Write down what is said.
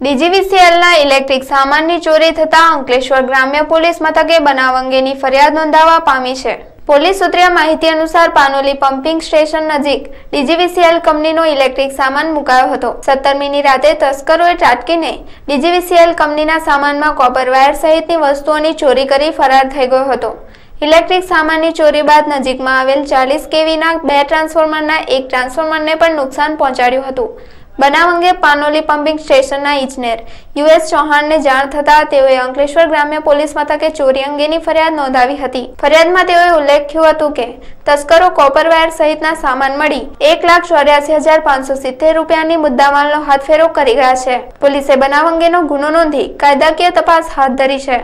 ડીજીવીસીએલના electric સામાનની ચોરી થતાં અંકલેશ્વર ગ્રામ્ય પોલીસ મથકે બનાવ અંગેની ફરિયાદ નોંધાવવા પામી છે પોલીસ સૂત્રીય માહિતી અનુસાર પાનોલી પમ્પિંગ સ્ટેશન નજીક ડીજીવીસીએલ કંપનીનો ઇલેક્ટ્રિક સામાન મુકાયો હતો સત્તરમીની રાતે તસ્કરોએ ટાટકીને ડીજીવીસીએલ કંપનીના સામાનમાં કોપર વાયર સહિતની વસ્તુઓની ચોરી કરી ફરાર થઈ ગયો હતો ઇલેક્ટ્રિક સામાનની ચોરી બાદ નજીકમાં આવેલ ચાલીસ કેવીના બે ટ્રાન્સફોર્મરના એક ટ્રાન્સફોર્મરને પણ નુકસાન પહોંચાડ્યું હતું બનાવ અંગે પાનોલી પમ્પિંગ સ્ટેશનના ઇજનેર યુએસ ચૌહાણને જાણ થતાં તેઓએ અંકલેશ્વર ગ્રામ્ય પોલીસ મથકે ચોરી અંગેની ફરિયાદ નોંધાવી હતી ફરિયાદમાં તેઓએ ઉલ્લેખ્યું હતું કે તસ્કરો કોપર વાયર સહિતના સામાન મળી એક લાખ ચોર્યાસી હજાર પાંચસો સિત્તેર રૂપિયાની મુદ્દામાલનો હાથફેરો કરી ગયા છે પોલીસે બનાવ અંગેનો ગુનો નોંધી કાયદાકીય તપાસ હાથ ધરી છે